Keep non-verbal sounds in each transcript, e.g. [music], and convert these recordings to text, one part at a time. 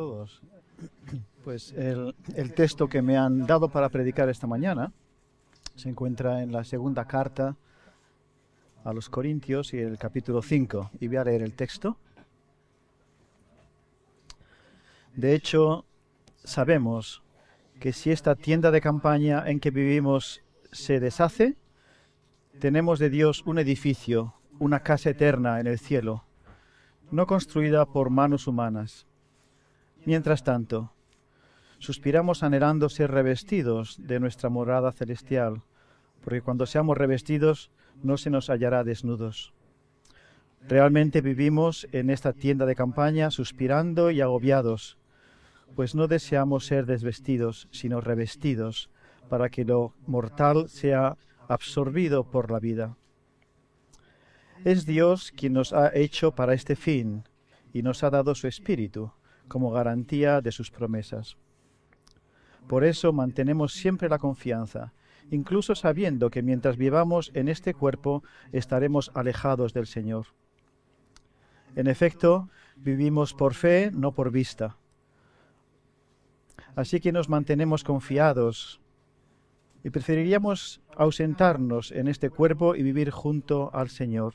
[clears throat] Pues el, el, texto que me han dado para predicar esta mañana se encuentra en la segunda carta a los Corintios y el capítulo 5. Y voy a leer el texto. De hecho, sabemos que si esta tienda de campaña en que vivimos se deshace, tenemos de Dios un edificio, una casa eterna en el cielo, no construida por manos humanas Mientras tanto, suspiramos anhelando ser revestidos de nuestra morada celestial, porque cuando seamos revestidos no se nos hallará desnudos. Realmente vivimos en esta tienda de campaña suspirando y agobiados, pues no deseamos ser desvestidos, sino revestidos, para que lo mortal sea absorbido por la vida. Es Dios quien nos ha hecho para este fin y nos ha dado su espíritu como garantía de sus promesas. Por eso mantenemos siempre la confianza, incluso sabiendo que mientras vivamos en este cuerpo estaremos alejados del Señor. En efecto, vivimos por fe, no por vista. Así que nos mantenemos confiados y preferiríamos ausentarnos en este cuerpo y vivir junto al Señor.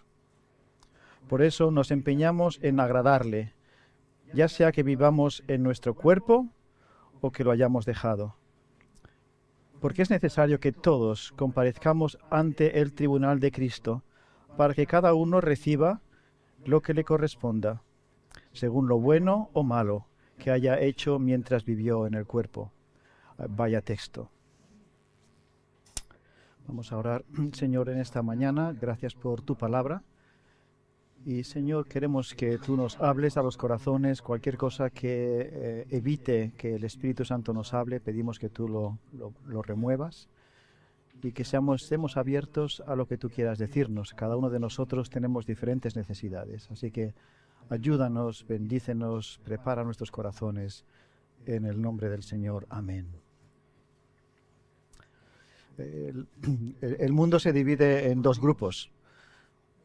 Por eso nos empeñamos en agradarle, ya sea que vivamos en nuestro cuerpo o que lo hayamos dejado. Porque es necesario que todos comparezcamos ante el tribunal de Cristo para que cada uno reciba lo que le corresponda, según lo bueno o malo que haya hecho mientras vivió en el cuerpo. Vaya texto. Vamos a orar, [clears throat] Señor, en esta mañana. Gracias por tu palabra. Y Señor, queremos que tú nos hables a los corazones, cualquier cosa que eh, evite que el Espíritu Santo nos hable, pedimos que tú lo, remuevas y que seamos, estemos abiertos a lo que tú quieras decirnos. Cada uno de nosotros tenemos diferentes necesidades, así que ayúdanos, bendícenos, prepara nuestros corazones en el nombre del Señor. Amén. el mundo se divide en dos grupos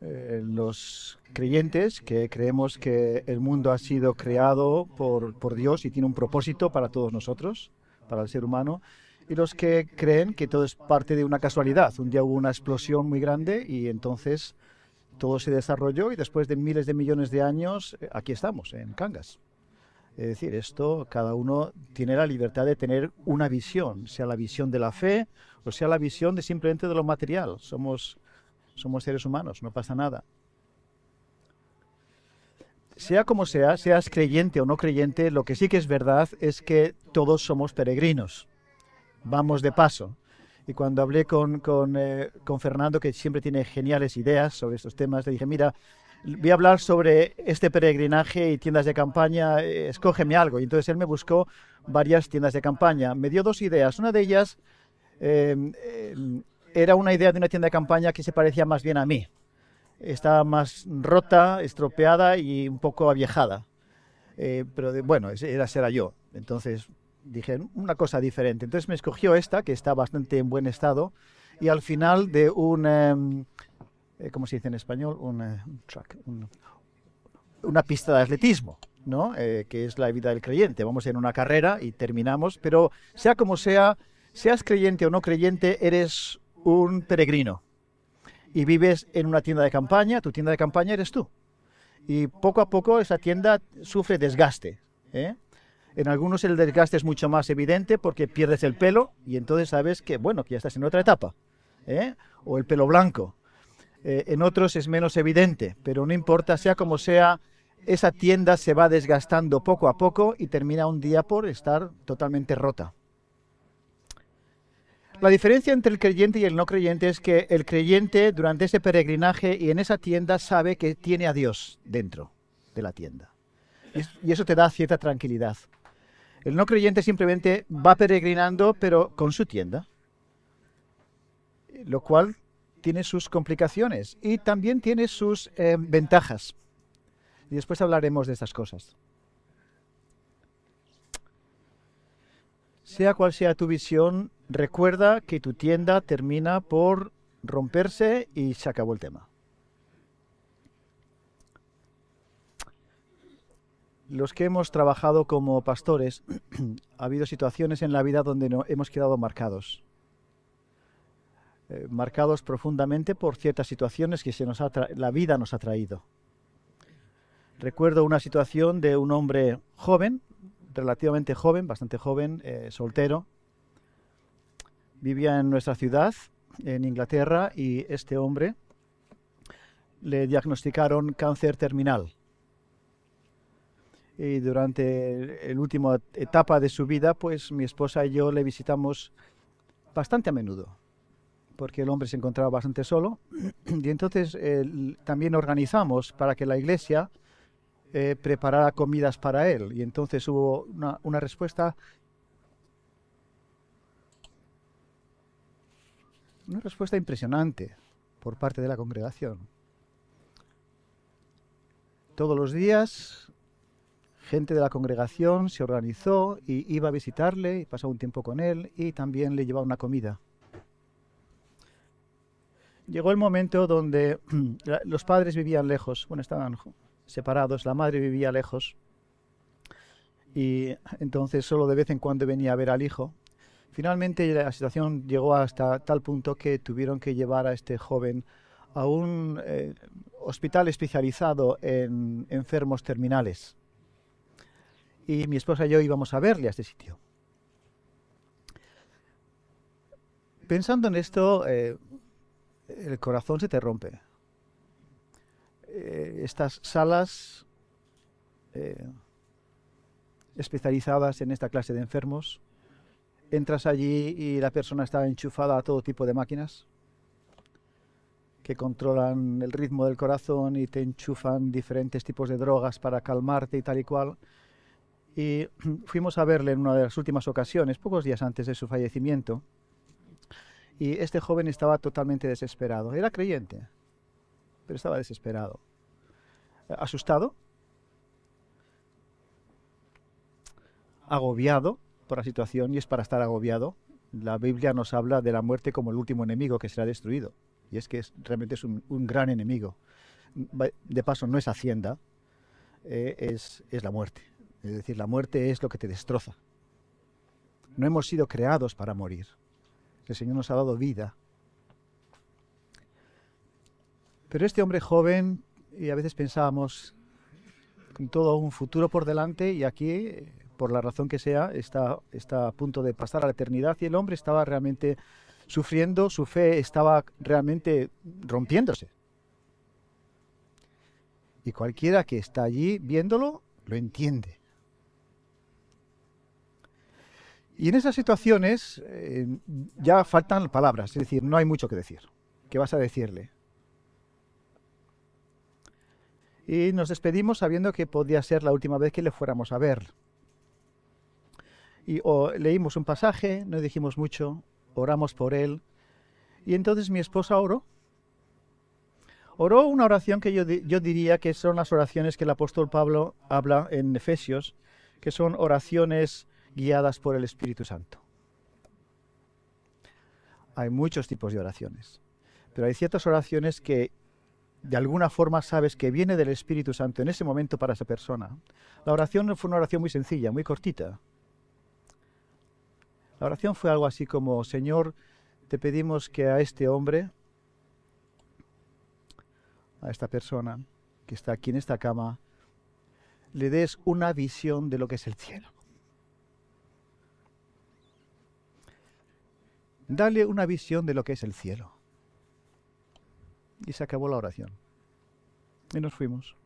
eh, los creyentes que creemos que el mundo ha sido creado por, por Dios y tiene un propósito para todos nosotros, para el ser humano, y los que creen que todo es parte de una casualidad. Un día hubo una explosión muy grande y entonces todo se desarrolló y después de miles de millones de años eh, aquí estamos, en Cangas. Es decir, esto cada uno tiene la libertad de tener una visión, sea la visión de la fe o sea la visión de simplemente de lo material. Somos somos seres humanos, no pasa nada. Sea como sea, seas creyente o no creyente, lo que sí que es verdad es que todos somos peregrinos. Vamos de paso. Y cuando hablé con, con, eh, Fernando, que siempre tiene geniales ideas sobre estos temas, le dije, mira, voy a hablar sobre este peregrinaje y tiendas de campaña, eh, escógeme algo. Y entonces él me buscó varias tiendas de campaña. Me dio dos ideas. Una de ellas, eh, era una idea de una tienda de campaña que se parecía más bien a mí. Estaba más rota, estropeada y un poco aviejada. Eh, pero bueno, era, era yo. Entonces dije, una cosa diferente. Entonces me escogió esta, que está bastante en buen estado, y al final de un, em, eh, ¿cómo se dice en español? Un, eh, track, una pista de atletismo. ¿no? que es la vida del creyente. Vamos en una carrera y terminamos, pero sea como sea, seas creyente o no creyente, eres un peregrino y vives en una tienda de campaña, tu tienda de campaña eres tú. Y poco a poco esa tienda sufre desgaste. ¿eh? En algunos el desgaste es mucho más evidente porque pierdes el pelo y entonces sabes que, bueno, que ya estás en otra etapa. ¿eh? O el pelo blanco. Eh, en otros es menos evidente, pero no importa, sea como sea, esa tienda se va desgastando poco a poco y termina un día por estar totalmente rota. La diferencia entre el creyente y el no creyente es que el creyente durante ese peregrinaje y en esa tienda sabe que tiene a Dios dentro de la tienda. Y eso te da cierta tranquilidad. El no creyente simplemente va peregrinando, pero con su tienda, lo cual tiene sus complicaciones y también tiene sus eh, ventajas. Y después hablaremos de estas cosas. Sea cual sea tu visión, recuerda que tu tienda termina por romperse y se acabó el tema. Los que hemos trabajado como pastores, [clears throat] ha habido situaciones en la vida donde hemos quedado marcados. Eh, marcados profundamente por ciertas situaciones que se nos la vida nos ha traído. Recuerdo una situación de un hombre joven relativamente joven, bastante joven, eh, soltero. Vivía en nuestra ciudad, en Inglaterra, y este hombre le diagnosticaron cáncer terminal. Y durante la última etapa de su vida, pues mi esposa y yo le visitamos bastante a menudo, porque el hombre se encontraba bastante solo. [clears throat] Y entonces también organizamos para que la iglesia eh, preparaba comidas para él. Y entonces hubo una, una respuesta una respuesta impresionante por parte de la congregación. Todos los días, gente de la congregación se organizó y iba a visitarle, y pasaba un tiempo con él y también le llevaba una comida. Llegó el momento donde [clears throat] los padres vivían lejos, bueno, estaban separados, la madre vivía lejos y entonces solo de vez en cuando venía a ver al hijo. Finalmente la situación llegó hasta tal punto que tuvieron que llevar a este joven a un eh, hospital especializado en enfermos terminales. Y mi esposa y yo íbamos a verle a este sitio. Pensando en esto, eh, el corazón se te rompe. Eh, estas salas eh, especializadas en esta clase de enfermos. Entras allí y la persona está enchufada a todo tipo de máquinas que controlan el ritmo del corazón y te enchufan diferentes tipos de drogas para calmarte y tal y cual. Y [clears throat] fuimos a verle en una de las últimas ocasiones, pocos días antes de su fallecimiento, y este joven estaba totalmente desesperado. Era creyente, pero estaba desesperado asustado, agobiado por la situación y es para estar agobiado. La Biblia nos habla de la muerte como el último enemigo que será destruido. Y es que realmente es un, gran enemigo. De paso, no es hacienda, eh, es, es la muerte. Es decir, la muerte es lo que te destroza. No hemos sido creados para morir. El Señor nos ha dado vida. Pero este hombre joven y a veces pensábamos con todo un futuro por delante y aquí, por la razón que sea, está, está a punto de pasar a la eternidad y el hombre estaba realmente sufriendo, su fe estaba realmente rompiéndose. Y cualquiera que está allí viéndolo lo entiende. Y en esas situaciones eh, ya faltan palabras, es decir, no hay mucho que decir. ¿Qué vas a decirle? y nos despedimos sabiendo que podía ser la última vez que le fuéramos a ver. Y leímos un pasaje, no dijimos mucho, oramos por él, y entonces mi esposa oró. Oró una oración que yo, yo diría que son las oraciones que el apóstol Pablo habla en Efesios, que son oraciones guiadas por el Espíritu Santo. Hay muchos tipos de oraciones, pero hay ciertas oraciones que de alguna forma sabes que viene del Espíritu Santo en ese momento para esa persona. La oración fue una oración muy sencilla, muy cortita. La oración fue algo así como, Señor, te pedimos que a este hombre, a esta persona que está aquí en esta cama, le des una visión de lo que es el cielo. Dale una visión de lo que es el cielo. Y se acabó la oración. Y nos fuimos.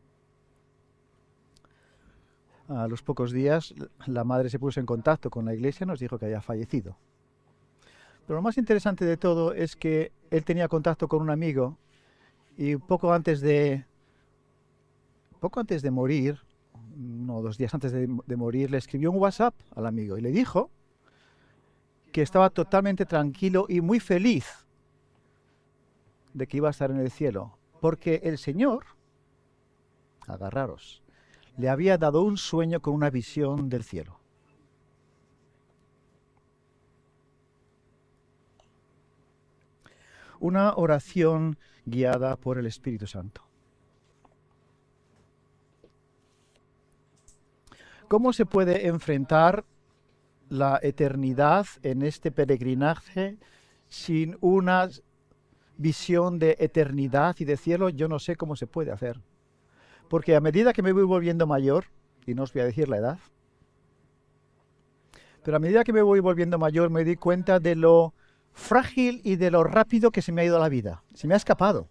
A los pocos días la madre se puso en contacto con la iglesia y nos dijo que había fallecido. Pero lo más interesante de todo es que él tenía contacto con un amigo y poco antes de poco antes de morir, uno dos días antes de, de morir, le escribió un WhatsApp al amigo y le dijo que estaba totalmente tranquilo y muy feliz de que iba a estar en el cielo, porque el Señor, agarraros, le había dado un sueño con una visión del cielo. Una oración guiada por el Espíritu Santo. ¿Cómo se puede enfrentar la eternidad en este peregrinaje sin una visión de eternidad y de cielo, yo no sé cómo se puede hacer. Porque a medida que me voy volviendo mayor, y no os voy a decir la edad, pero a medida que me voy volviendo mayor me di cuenta de lo frágil y de lo rápido que se me ha ido la vida. Se me ha escapado.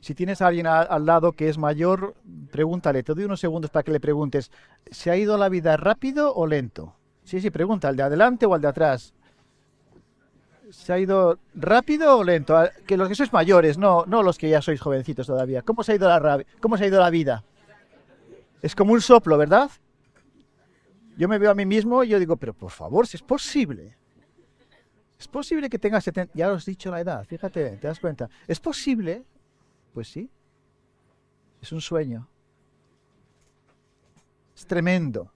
Si tienes a alguien al lado que es mayor, pregúntale, te doy unos segundos para que le preguntes, ¿se ha ido la vida rápido o lento? Sí, sí, pregunta, ¿al de adelante o al de atrás? ¿Se ha ido rápido o lento? Ah, que los que sois mayores, no, no los que ya sois jovencitos todavía. ¿Cómo se ha ido la, ¿Cómo se ha ido la vida? Es como un soplo, ¿verdad? Yo me veo a mí mismo y yo digo, pero por favor, si es posible. Es posible que tengas 70, ya lo has dicho la edad, fíjate, te das cuenta. ¿Es posible? Pues sí. Es un sueño. Es tremendo.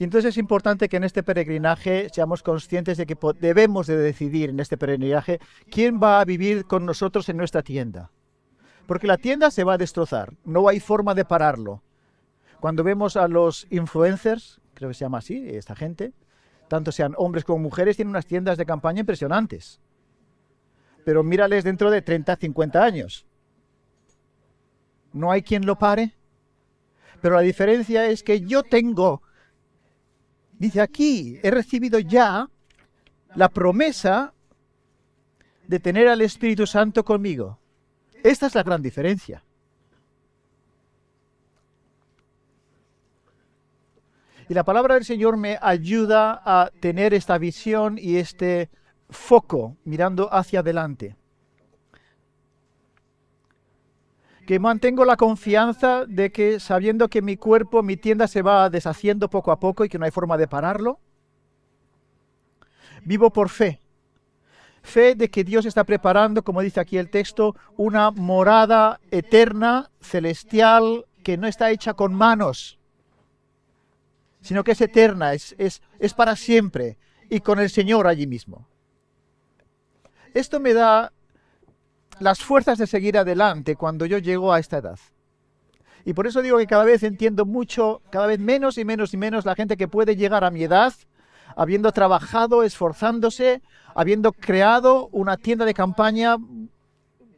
Y entonces es importante que en este peregrinaje seamos conscientes de que debemos de decidir en este peregrinaje quién va a vivir con nosotros en nuestra tienda. Porque la tienda se va a destrozar, no hay forma de pararlo. Cuando vemos a los influencers, creo que se llama así, esta gente, tanto sean hombres como mujeres, tienen unas tiendas de campaña impresionantes. Pero mírales dentro de 30, 50 años. No hay quien lo pare. Pero la diferencia es que yo tengo Dice aquí, he recibido ya la promesa de tener al Espíritu Santo conmigo. Esta es la gran diferencia. Y la palabra del Señor me ayuda a tener esta visión y este foco mirando hacia adelante. que mantengo la confianza de que sabiendo que mi cuerpo, mi tienda se va deshaciendo poco a poco y que no hay forma de pararlo, vivo por fe. Fe de que Dios está preparando, como dice aquí el texto, una morada eterna, celestial, que no está hecha con manos, sino que es eterna, es, es, es para siempre, y con el Señor allí mismo. Esto me da las fuerzas de seguir adelante cuando yo llego a esta edad. Y por eso digo que cada vez entiendo mucho, cada vez menos y menos y menos la gente que puede llegar a mi edad habiendo trabajado, esforzándose, habiendo creado una tienda de campaña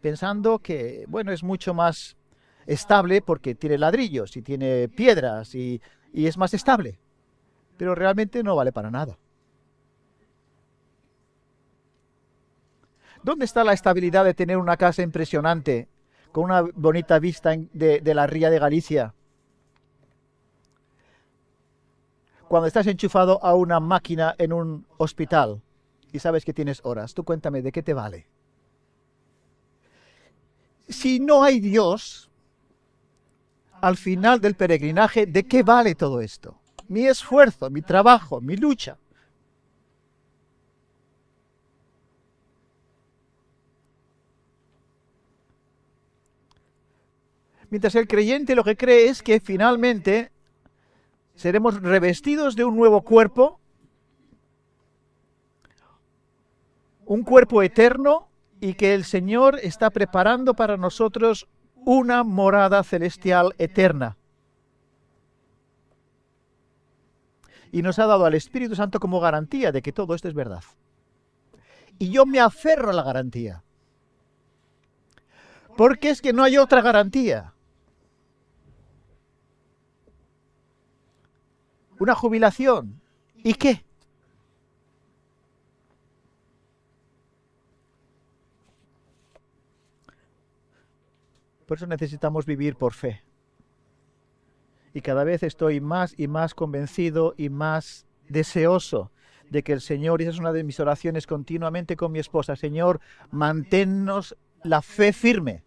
pensando que, bueno, es mucho más estable porque tiene ladrillos y tiene piedras y, y es más estable. Pero realmente no vale para nada. ¿Dónde está la estabilidad de tener una casa impresionante, con una bonita vista de, la ría de Galicia? Cuando estás enchufado a una máquina en un hospital y sabes que tienes horas, tú cuéntame, ¿de qué te vale? Si no hay Dios, al final del peregrinaje, ¿de qué vale todo esto? Mi esfuerzo, mi trabajo, mi lucha. Mientras el creyente lo que cree es que finalmente seremos revestidos de un nuevo cuerpo, un cuerpo eterno y que el Señor está preparando para nosotros una morada celestial eterna. Y nos ha dado al Espíritu Santo como garantía de que todo esto es verdad. Y yo me aferro a la garantía. Porque es que no hay otra garantía. una jubilación. ¿Y qué? Por eso necesitamos vivir por fe. Y cada vez estoy más y más convencido y más deseoso de que el Señor, y esa es una de mis oraciones continuamente con mi esposa, Señor, manténnos la fe firme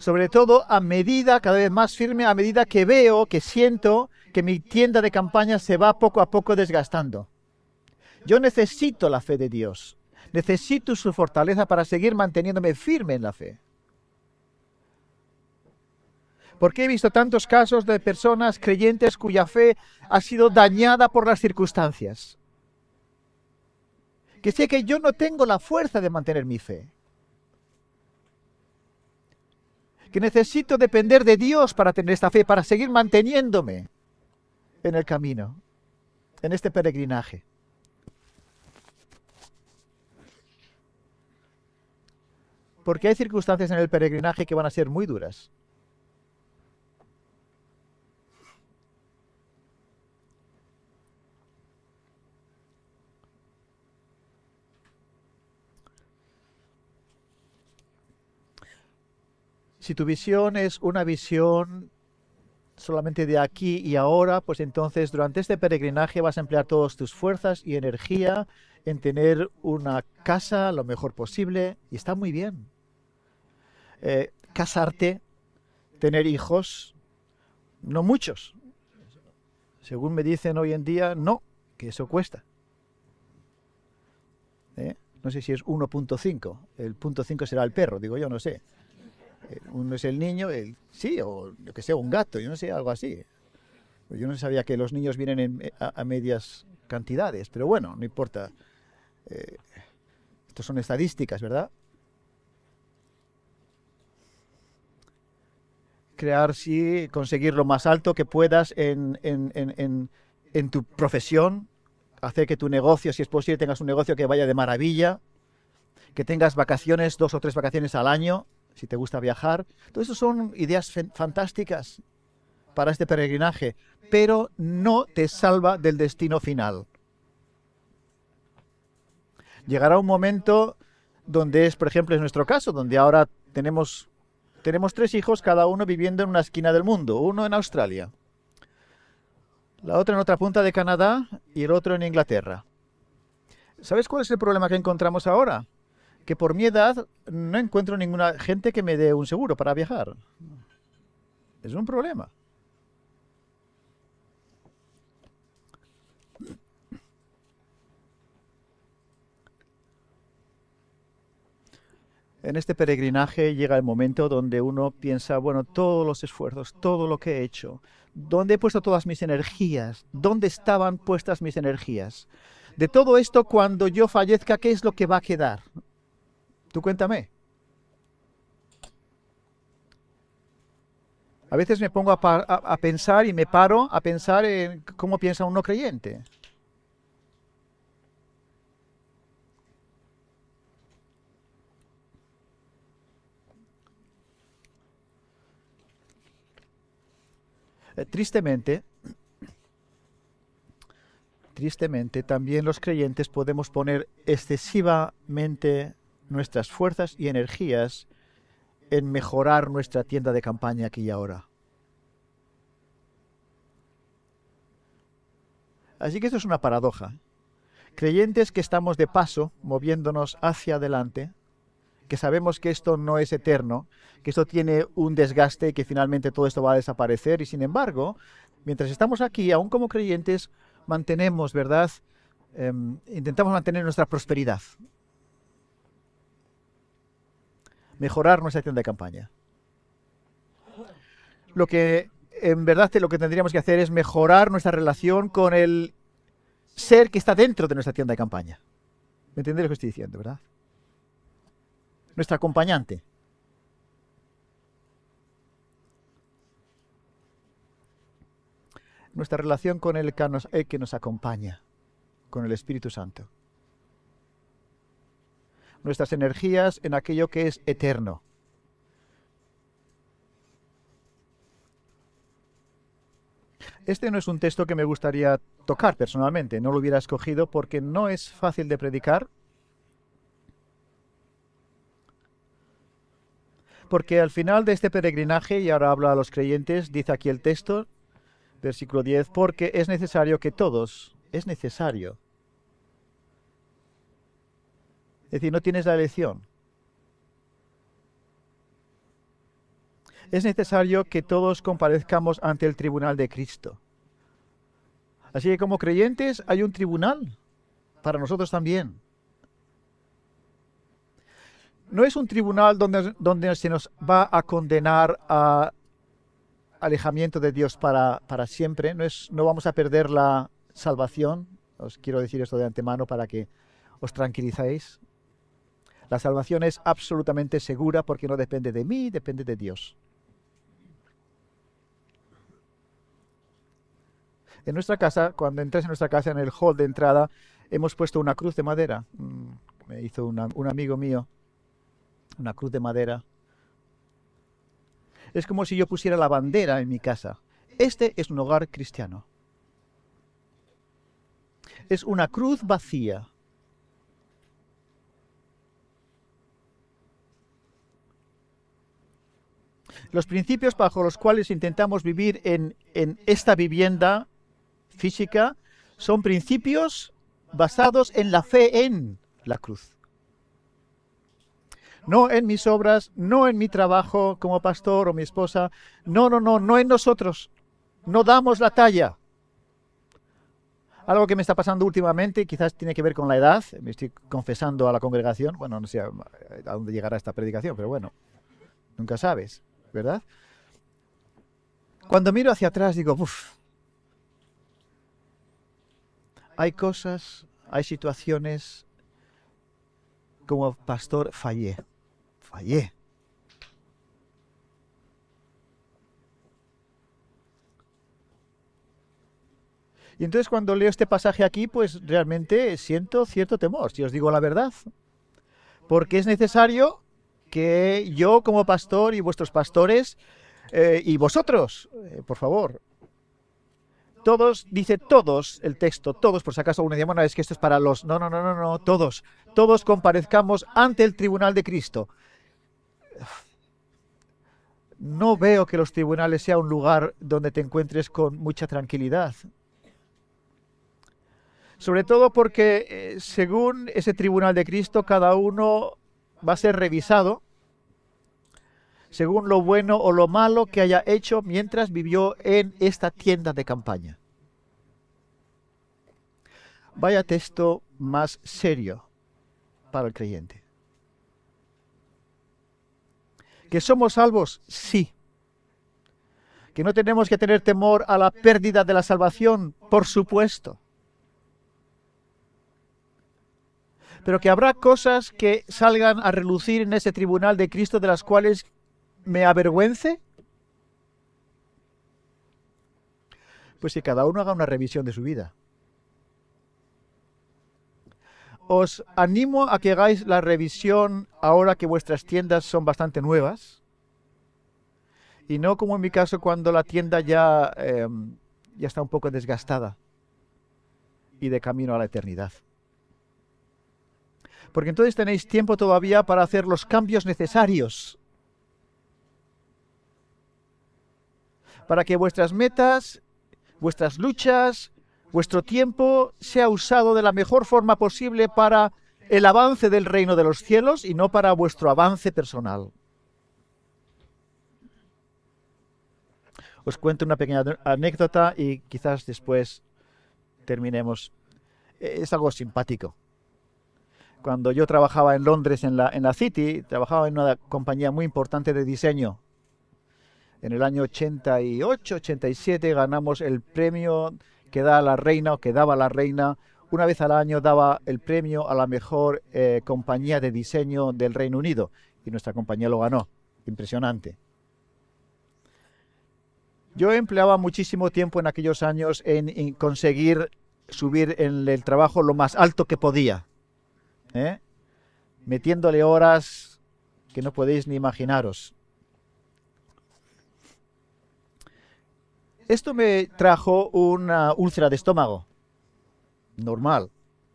sobre todo a medida, cada vez más firme, a medida que veo, que siento que mi tienda de campaña se va poco a poco desgastando. Yo necesito la fe de Dios, necesito su fortaleza para seguir manteniéndome firme en la fe. Porque he visto tantos casos de personas creyentes cuya fe ha sido dañada por las circunstancias. Que sé que yo no tengo la fuerza de mantener mi fe. que necesito depender de Dios para tener esta fe, para seguir manteniéndome en el camino, en este peregrinaje. Porque hay circunstancias en el peregrinaje que van a ser muy duras. si tu visión es una visión solamente de aquí y ahora, pues entonces durante este peregrinaje vas a emplear todas tus fuerzas y energía en tener una casa lo mejor posible y está muy bien. Eh, casarte, tener hijos, no muchos. Según me dicen hoy en día, no, que eso cuesta. ¿Eh? No sé si es 1.5, el punto 5 será el perro, digo yo, no sé. Uno es el niño, el, sí, o lo que sé, un gato, yo no sé, algo así. Pues yo no sabía que los niños vienen a, medias cantidades, pero bueno, no importa. Eh, estos son estadísticas, ¿verdad? Crear, sí, conseguir lo más alto que puedas en, en, en tu profesión, hacer que tu negocio, si es posible, tengas un negocio que vaya de maravilla, que tengas vacaciones, dos o tres vacaciones al año, si te gusta viajar. Todo eso son ideas fantásticas para este peregrinaje, pero no te salva del destino final. Llegará un momento donde es, por ejemplo, es nuestro caso, donde ahora tenemos, tenemos tres hijos, cada uno viviendo en una esquina del mundo, uno en Australia, la otra en otra punta de Canadá y el otro en Inglaterra. ¿Sabes cuál es el problema que encontramos ahora? que por mi edad no encuentro ninguna gente que me dé un seguro para viajar. Es un problema. En este peregrinaje llega el momento donde uno piensa, bueno, todos los esfuerzos, todo lo que he hecho, ¿dónde he puesto todas mis energías? ¿Dónde estaban puestas mis energías? De todo esto, cuando yo fallezca, ¿qué es lo que va a quedar? Tú cuéntame. A veces me pongo a, pensar y me paro a pensar en cómo piensa un no creyente. Eh, tristemente, tristemente, también los creyentes podemos poner excesivamente nuestras fuerzas y energías en mejorar nuestra tienda de campaña aquí y ahora. Así que esto es una paradoja. Creyentes que estamos de paso, moviéndonos hacia adelante, que sabemos que esto no es eterno, que esto tiene un desgaste y que finalmente todo esto va a desaparecer, y sin embargo, mientras estamos aquí, aún como creyentes, mantenemos, ¿verdad? Em, intentamos mantener nuestra prosperidad, mejorar nuestra tienda de campaña. Lo que en verdad lo que tendríamos que hacer es mejorar nuestra relación con el ser que está dentro de nuestra tienda de campaña. ¿Me entiendes lo que estoy diciendo, verdad? Nuestra acompañante. Nuestra relación con el que nos eh, acompaña, con el Espíritu Santo nuestras energías en aquello que es eterno. Este no es un texto que me gustaría tocar personalmente, no lo hubiera escogido porque no es fácil de predicar, porque al final de este peregrinaje, y ahora habla a los creyentes, dice aquí el texto, versículo 10, porque es necesario que todos, es necesario Es decir, no tienes la elección. Es necesario que todos comparezcamos ante el tribunal de Cristo. Así que como creyentes hay un tribunal para nosotros también. No es un tribunal donde, donde se nos va a condenar a alejamiento de Dios para, siempre. No, es, no vamos a perder la salvación. Os quiero decir esto de antemano para que os tranquilizáis. La salvación es absolutamente segura porque no depende de mí, depende de Dios. En nuestra casa, cuando entras en nuestra casa, en el hall de entrada, hemos puesto una cruz de madera. Mm, me hizo un amigo mío una cruz de madera. Es como si yo pusiera la bandera en mi casa. Este es un hogar cristiano. Es una cruz vacía Los principios bajo los cuales intentamos vivir en, esta vivienda física son principios basados en la fe en la cruz. No en mis obras, no en mi trabajo como pastor o mi esposa, no, no, no, no en nosotros. No damos la talla. Algo que me está pasando últimamente, quizás tiene que ver con la edad, me estoy confesando a la congregación, bueno, no sé a dónde llegará esta predicación, pero bueno, nunca sabes. ¿verdad? Cuando miro hacia atrás digo, uff, hay cosas, hay situaciones, como pastor fallé, fallé. Y entonces cuando leo este pasaje aquí, pues realmente siento cierto temor, si os digo la verdad, porque es necesario que yo como pastor y vuestros pastores eh, y vosotros, eh, por favor, todos, dice todos el texto, todos, por si acaso uno llama es que esto es para los, no, no, no, no, no, todos, todos comparezcamos ante el tribunal de Cristo. No veo que los tribunales sea un lugar donde te encuentres con mucha tranquilidad sobre todo porque eh, según ese tribunal de Cristo, cada uno va a ser revisado según lo bueno o lo malo que haya hecho mientras vivió en esta tienda de campaña. Vaya texto más serio para el creyente. ¿Que somos salvos? Sí. ¿Que no tenemos que tener temor a la pérdida de la salvación? Por supuesto. pero que habrá cosas que salgan a relucir en ese tribunal de Cristo de las cuales me avergüence? Pues que cada uno haga una revisión de su vida. Os animo a que hagáis la revisión ahora que vuestras tiendas son bastante nuevas. Y no como en mi caso cuando la tienda ya, em, ya está un poco desgastada y de camino a la eternidad porque entonces tenéis tiempo todavía para hacer los cambios necesarios. Para que vuestras metas, vuestras luchas, vuestro tiempo sea usado de la mejor forma posible para el avance del reino de los cielos y no para vuestro avance personal. Os cuento una pequeña anécdota y quizás después terminemos. Es algo simpático. Cuando yo trabajaba en Londres, en la, City, trabajaba en una compañía muy importante de diseño. En el año 88, 87 ganamos el premio que da la reina o que daba la reina. Una vez al año daba el premio a la mejor eh, compañía de diseño del Reino Unido y nuestra compañía lo ganó. Impresionante. Yo empleaba muchísimo tiempo en aquellos años en, en conseguir subir en el trabajo lo más alto que podía. ¿eh? metiéndole horas que no podéis ni imaginaros. Esto me trajo una úlcera de estómago, normal.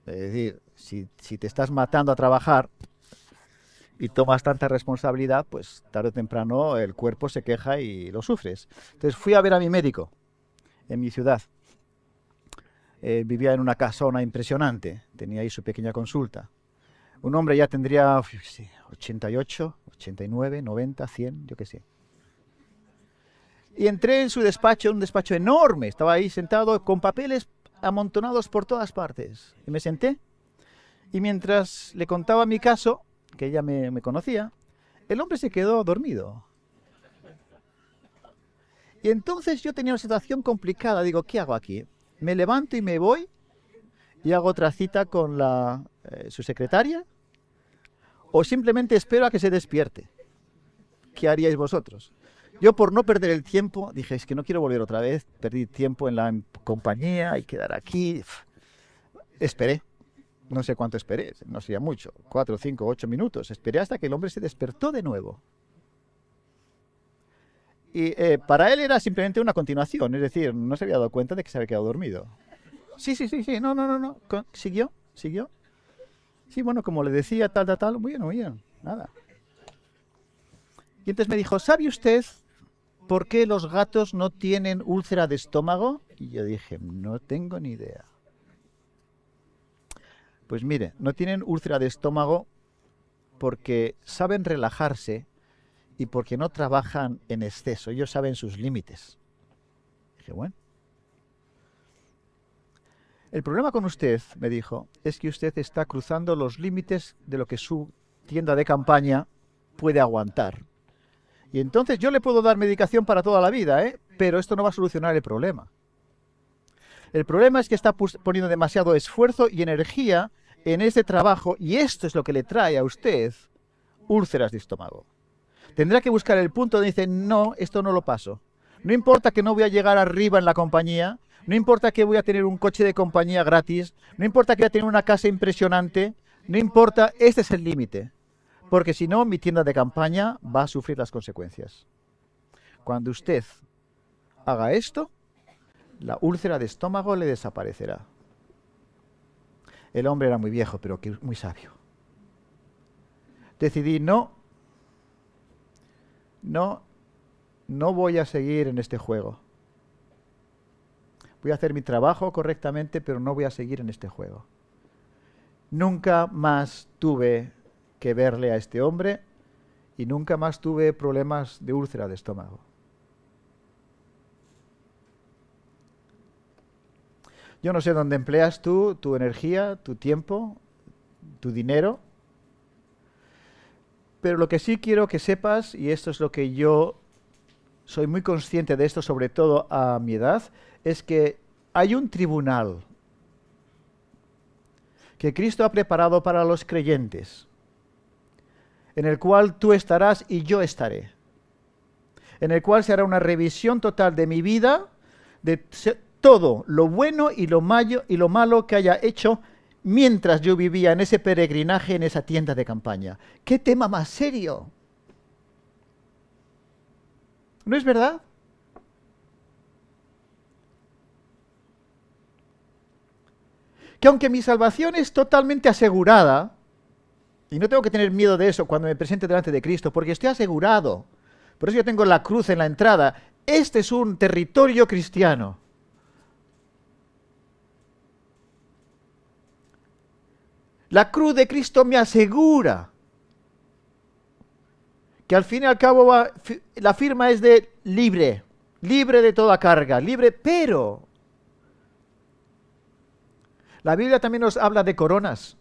Es decir, si, te estás matando a trabajar y tomas tanta responsabilidad, pues tarde o temprano el cuerpo se queja y lo sufres. Entonces fui a ver a mi médico en mi ciudad. Eh, vivía en una casona impresionante, tenía ahí su pequeña consulta. Un hombre ya tendría 88, 89, 90, 100, yo qué sé. Y entré en su despacho, un despacho enorme. Estaba ahí sentado con papeles amontonados por todas partes. Y me senté. Y mientras le contaba mi caso, que ella me, conocía, el hombre se quedó dormido. Y entonces yo tenía una situación complicada. Digo, ¿qué hago aquí? ¿Me levanto y me voy? y hago otra cita con la, eh, su secretaria? ¿O simplemente espero a que se despierte? ¿Qué haríais vosotros? Yo por no perder el tiempo dije, es que no quiero volver otra vez, perdí tiempo en la compañía y quedar aquí. Esperé, no sé cuánto esperé, no sería mucho, cuatro, cinco, ocho minutos. Esperé hasta que el hombre se despertó de nuevo. Y eh, para él era simplemente una continuación, es decir, no se había dado cuenta de que se había quedado dormido. Sí, sí, sí, sí, no, no, no, no. siguió, siguió. Sí, bueno, como le decía, tal, tal, tal, muy bien, nada. Y entonces me dijo, ¿sabe usted por qué los gatos no tienen úlcera de estómago? Y yo dije, no tengo ni idea. Pues mire, no tienen úlcera de estómago porque saben relajarse y porque no trabajan en exceso, ellos saben sus límites. Dije, bueno, el problema con usted, me dijo, es que usted está cruzando los límites de lo que su tienda de campaña puede aguantar. Y entonces yo le puedo dar medicación para toda la vida, ¿eh? pero esto no va a solucionar el problema. El problema es que está poniendo demasiado esfuerzo y energía en ese trabajo y esto es lo que le trae a usted úlceras de estómago. Tendrá que buscar el punto donde dice, no, esto no lo paso. No importa que no voy a llegar arriba en la compañía, no importa que voy a tener un coche de compañía gratis, no importa que voy a tener una casa impresionante, no importa, este es el límite. Porque si no, mi tienda de campaña va a sufrir las consecuencias. Cuando usted haga esto, la úlcera de estómago le desaparecerá. El hombre era muy viejo, pero muy sabio. Decidí no, no, no voy a seguir en este juego voy a hacer mi trabajo correctamente, pero no voy a seguir en este juego. Nunca más tuve que verle a este hombre y nunca más tuve problemas de úlcera de estómago. Yo no sé dónde empleas tú tu energía, tu tiempo, tu dinero, pero lo que sí quiero que sepas, y esto es lo que yo soy muy consciente de esto, sobre todo a mi edad, es que hay un tribunal que Cristo ha preparado para los creyentes, en el cual tú estarás y yo estaré, en el cual se hará una revisión total de mi vida, de todo lo bueno y lo, malo y lo malo que haya hecho mientras yo vivía en ese peregrinaje, en esa tienda de campaña. ¿Qué tema más serio? ¿No es verdad? que aunque mi salvación es totalmente asegurada, y no tengo que tener miedo de eso cuando me presente delante de Cristo, porque estoy asegurado. Por eso yo tengo la cruz en la entrada. Este es un territorio cristiano. La cruz de Cristo me asegura que al fin y al cabo la firma es de libre, libre de toda carga, libre, pero la Biblia también nos habla de coronas,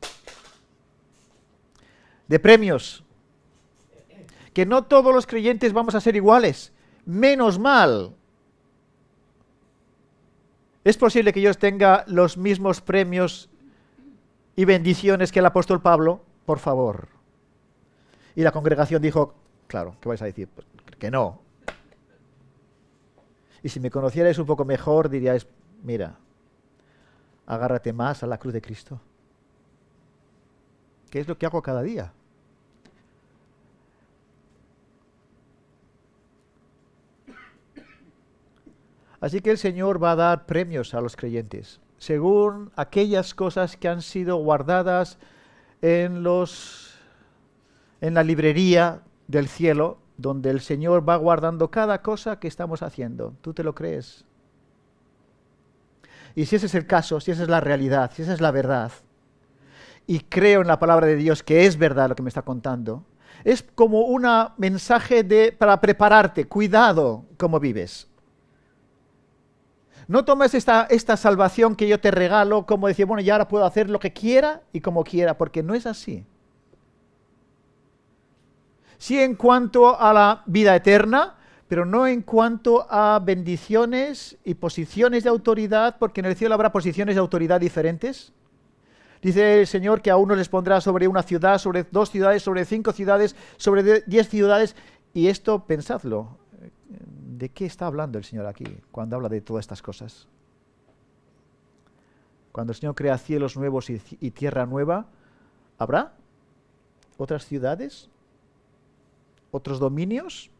de premios, que no todos los creyentes vamos a ser iguales, menos mal. Es posible que yo tenga los mismos premios y bendiciones que el apóstol Pablo, por favor. Y la congregación dijo, claro, ¿qué vais a decir? Pues, que no. Y si me conocierais un poco mejor, diríais, mira, agárrate más a la cruz de Cristo. ¿Qué es lo que hago cada día? Así que el Señor va a dar premios a los creyentes, según aquellas cosas que han sido guardadas en los en la librería del cielo, donde el Señor va guardando cada cosa que estamos haciendo. ¿Tú te lo crees? Y si ese es el caso, si esa es la realidad, si esa es la verdad, y creo en la palabra de Dios que es verdad lo que me está contando, es como un mensaje de, para prepararte, cuidado como vives. No tomes esta, esta salvación que yo te regalo como decir, bueno, ya ahora puedo hacer lo que quiera y como quiera, porque no es así. Si en cuanto a la vida eterna, pero no en cuanto a bendiciones y posiciones de autoridad, porque en el cielo habrá posiciones de autoridad diferentes. Dice el Señor que a uno les pondrá sobre una ciudad, sobre dos ciudades, sobre cinco ciudades, sobre diez ciudades. Y esto, pensadlo, ¿de qué está hablando el Señor aquí cuando habla de todas estas cosas? Cuando el Señor crea cielos nuevos y, y tierra nueva, ¿habrá otras ciudades? ¿Otros dominios?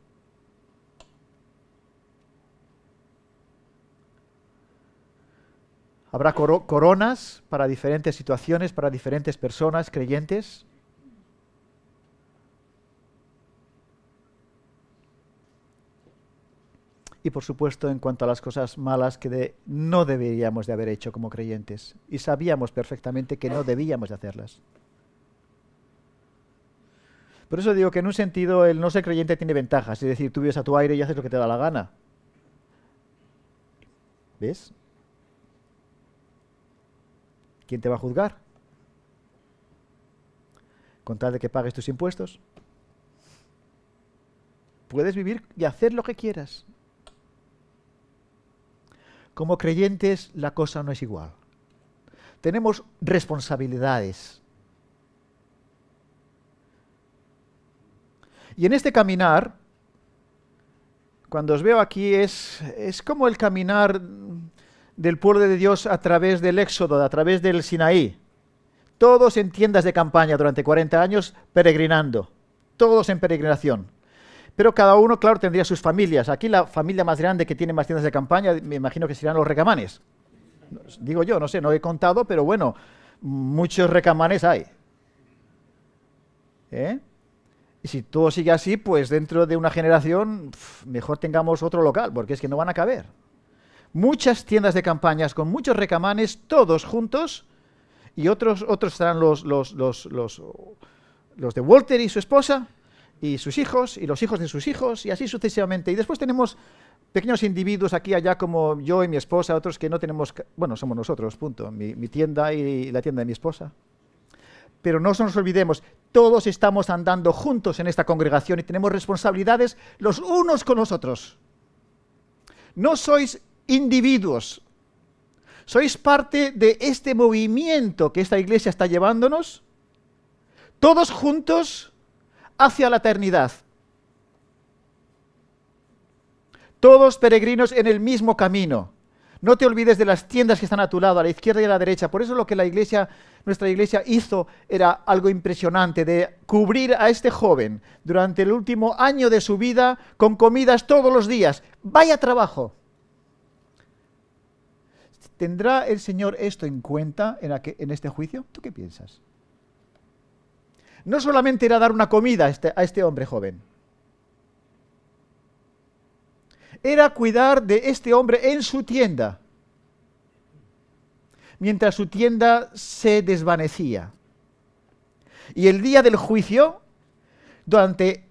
Habrá coronas para diferentes situaciones, para diferentes personas creyentes. Y por supuesto, en cuanto a las cosas malas que no deberíamos de haber hecho como creyentes. Y sabíamos perfectamente que no debíamos de hacerlas. Por eso digo que en un sentido el no ser creyente tiene ventajas. Es decir, tú vives a tu aire y haces lo que te da la gana. ¿Ves? ¿Quién te va a juzgar? Con tal de que pagues tus impuestos. Puedes vivir y hacer lo que quieras. Como creyentes la cosa no es igual. Tenemos responsabilidades. Y en este caminar, cuando os veo aquí, es, es como el caminar del pueblo de Dios a través del Éxodo, a través del Sinaí. Todos en tiendas de campaña durante 40 años peregrinando, todos en peregrinación. Pero cada uno, claro, tendría sus familias. Aquí la familia más grande que tiene más tiendas de campaña, me imagino que serán los recamanes. Digo yo, no sé, no he contado, pero bueno, muchos recamanes hay. ¿Eh? Y si todo sigue así, pues dentro de una generación, mejor tengamos otro local, porque es que no van a caber muchas tiendas de campañas con muchos recamanes, todos juntos, y otros, otros serán los, los, los, los, los de Walter y su esposa, y sus hijos, y los hijos de sus hijos, y así sucesivamente. Y después tenemos pequeños individuos aquí allá, como yo y mi esposa, otros que no tenemos, bueno, somos nosotros, punto, mi, mi tienda y la tienda de mi esposa. Pero no nos olvidemos, todos estamos andando juntos en esta congregación y tenemos responsabilidades los unos con los otros. No sois individuos. ¿Sois parte de este movimiento que esta iglesia está llevándonos? Todos juntos hacia la eternidad. Todos peregrinos en el mismo camino. No te olvides de las tiendas que están a tu lado, a la izquierda y a la derecha. Por eso lo que la iglesia, nuestra iglesia hizo era algo impresionante, de cubrir a este joven durante el último año de su vida con comidas todos los días. Vaya trabajo. ¿Tendrá el Señor esto en cuenta en, este juicio? ¿Tú qué piensas? No solamente era dar una comida a este, a este hombre joven, era cuidar de este hombre en su tienda, mientras su tienda se desvanecía. Y el día del juicio, durante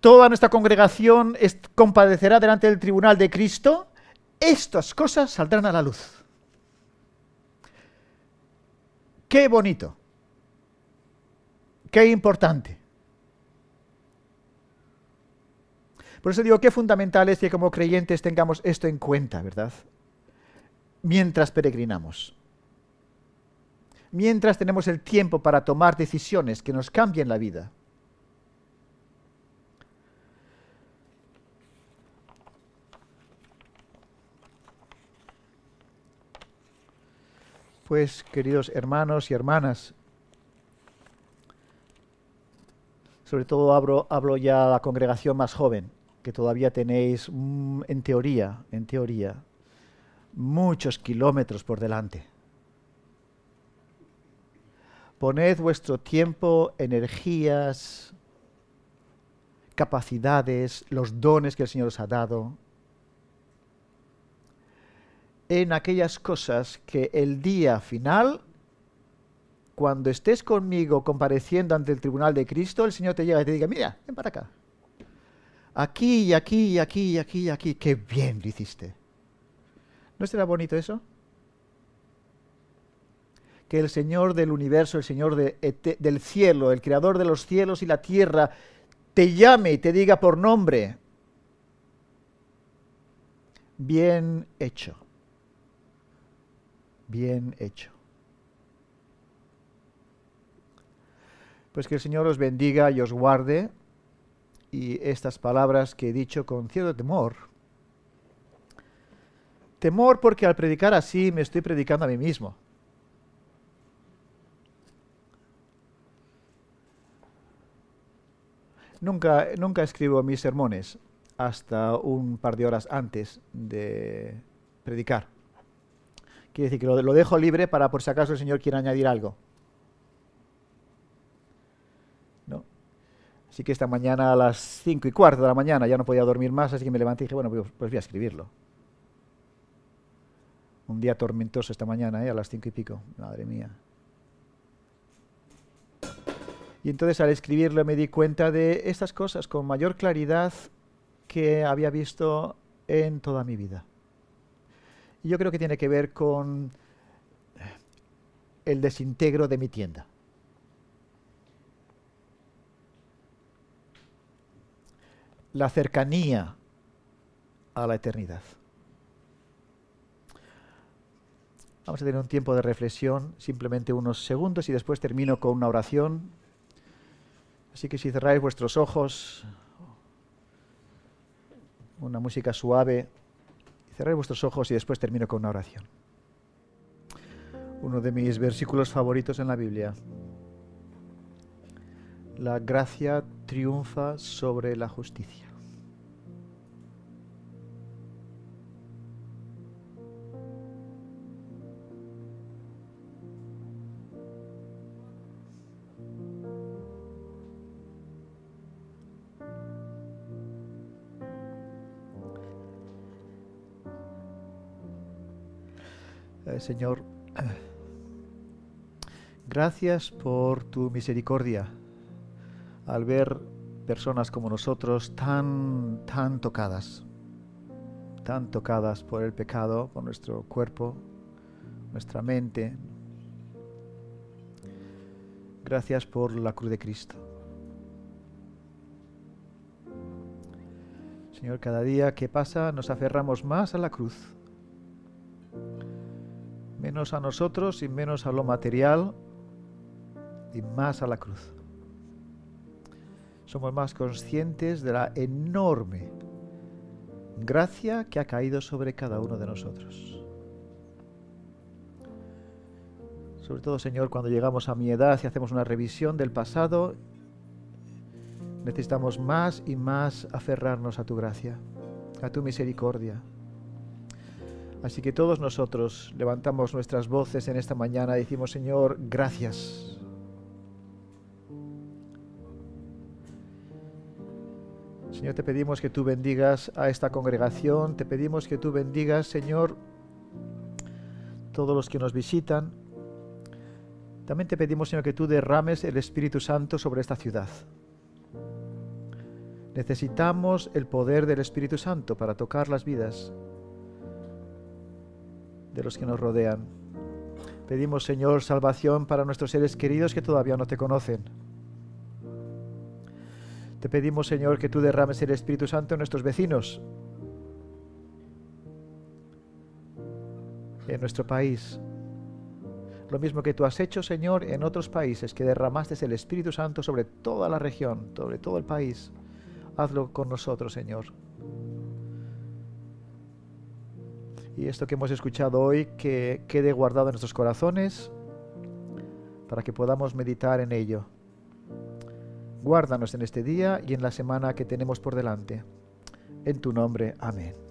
toda nuestra congregación compadecerá delante del tribunal de Cristo, estas cosas saldrán a la luz. Qué bonito. Qué importante. Por eso digo, qué fundamental es que como creyentes tengamos esto en cuenta, ¿verdad? Mientras peregrinamos. Mientras tenemos el tiempo para tomar decisiones que nos cambien la vida. Pues, queridos hermanos y hermanas, sobre todo hablo, hablo ya a la congregación más joven, que todavía tenéis, mm, en teoría, en teoría, muchos kilómetros por delante. Poned vuestro tiempo, energías, capacidades, los dones que el Señor os ha dado, en aquellas cosas que el día final, cuando estés conmigo compareciendo ante el tribunal de Cristo, el Señor te llega y te diga, mira, ven para acá. Aquí y aquí y aquí y aquí y aquí, qué bien lo hiciste. ¿No será bonito eso? que el Señor del universo, el Señor del cielo, el creador de los cielos y la tierra, te llame y te diga por nombre, bien hecho bien hecho. Pues que el Señor os bendiga y os guarde, y estas palabras que he dicho con cierto temor. Temor porque al predicar así me estoy predicando a mí mismo. Nunca, nunca escribo mis sermones hasta un par de horas antes de predicar. Quiere decir que lo, dejo libre para por si acaso el Señor quiere añadir algo. ¿No? Así que esta mañana a las cinco y cuarto de la mañana ya no podía dormir más, así que me levanté y dije, bueno, pues, pues voy a escribirlo. Un día tormentoso esta mañana, ¿eh? a las cinco y pico. Madre mía. Y entonces al escribirlo me di cuenta de estas cosas con mayor claridad que había visto en toda mi vida yo creo que tiene que ver con eh, el desintegro de mi tienda. La cercanía a la eternidad. Vamos a tener un tiempo de reflexión, simplemente unos segundos, y después termino con una oración. Así que si cerráis vuestros ojos, una música suave. Cerré vuestros ojos y después termino con una oración. Uno de mis versículos favoritos en la Biblia. La gracia triunfa sobre la justicia. Eh, Señor, gracias por tu misericordia al ver personas como nosotros tan, tan tocadas, tan tocadas por el pecado, por nuestro cuerpo, nuestra mente. Gracias por la cruz de Cristo. Señor, cada día que pasa nos aferramos más a la cruz menos a nosotros y menos a lo material y más a la cruz. Somos más conscientes de la enorme gracia que ha caído sobre cada uno de nosotros. Sobre todo, Señor, cuando llegamos a mi edad y hacemos una revisión del pasado, necesitamos más y más aferrarnos a tu gracia, a tu misericordia, Así que todos nosotros levantamos nuestras voces en esta mañana y decimos, Señor, gracias. Señor, te pedimos que tú bendigas a esta congregación, te pedimos que tú bendigas, Señor, todos los que nos visitan. También te pedimos, Señor, que tú derrames el Espíritu Santo sobre esta ciudad. Necesitamos el poder del Espíritu Santo para tocar las vidas de los que nos rodean. Pedimos, Señor, salvación para nuestros seres queridos que todavía no te conocen. Te pedimos, Señor, que tú derrames el Espíritu Santo en nuestros vecinos, en nuestro país. Lo mismo que tú has hecho, Señor, en otros países, que derramaste el Espíritu Santo sobre toda la región, sobre todo el país. Hazlo con nosotros, Señor y esto que hemos escuchado hoy que quede guardado en nuestros corazones para que podamos meditar en ello. Guárdanos en este día y en la semana que tenemos por delante. En tu nombre, amén.